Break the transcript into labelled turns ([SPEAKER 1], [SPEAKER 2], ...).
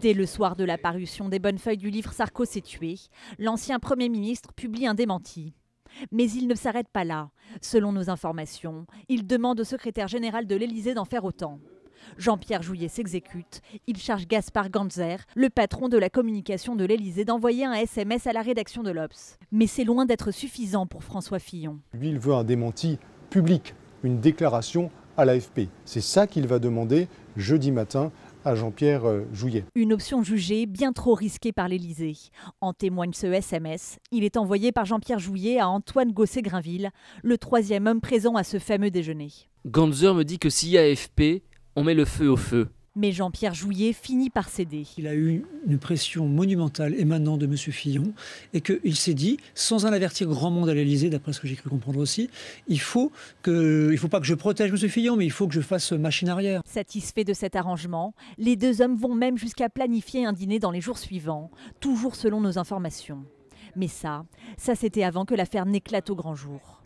[SPEAKER 1] Dès le soir de la parution des bonnes feuilles du livre Sarko s'est tué, l'ancien Premier ministre publie un démenti. Mais il ne s'arrête pas là. Selon nos informations, il demande au secrétaire général de l'Élysée d'en faire autant. Jean-Pierre Jouyet s'exécute. Il charge Gaspard Ganzer, le patron de la communication de l'Élysée, d'envoyer un SMS à la rédaction de l'Obs. Mais c'est loin d'être suffisant pour François Fillon.
[SPEAKER 2] Lui, il veut un démenti public, une déclaration à l'AFP. C'est ça qu'il va demander jeudi matin à Jean-Pierre euh, Jouyet.
[SPEAKER 1] Une option jugée bien trop risquée par l'Élysée. En témoigne ce SMS. Il est envoyé par Jean-Pierre Jouyet à Antoine Gosset-Grinville, le troisième homme présent à ce fameux
[SPEAKER 3] déjeuner.
[SPEAKER 4] Ganzer me dit que a AFP, on met le feu au feu.
[SPEAKER 3] Mais Jean-Pierre Jouyet finit par céder. Il a eu une pression monumentale émanant de M. Fillon et qu'il s'est dit, sans en avertir grand monde à l'Elysée, d'après ce que j'ai cru comprendre aussi, il faut que, il faut pas que je protège M. Fillon, mais il faut que je fasse machine arrière.
[SPEAKER 1] Satisfait de cet arrangement, les deux hommes vont même jusqu'à planifier un dîner dans les jours suivants, toujours selon nos informations. Mais ça, ça c'était avant que l'affaire n'éclate au grand jour.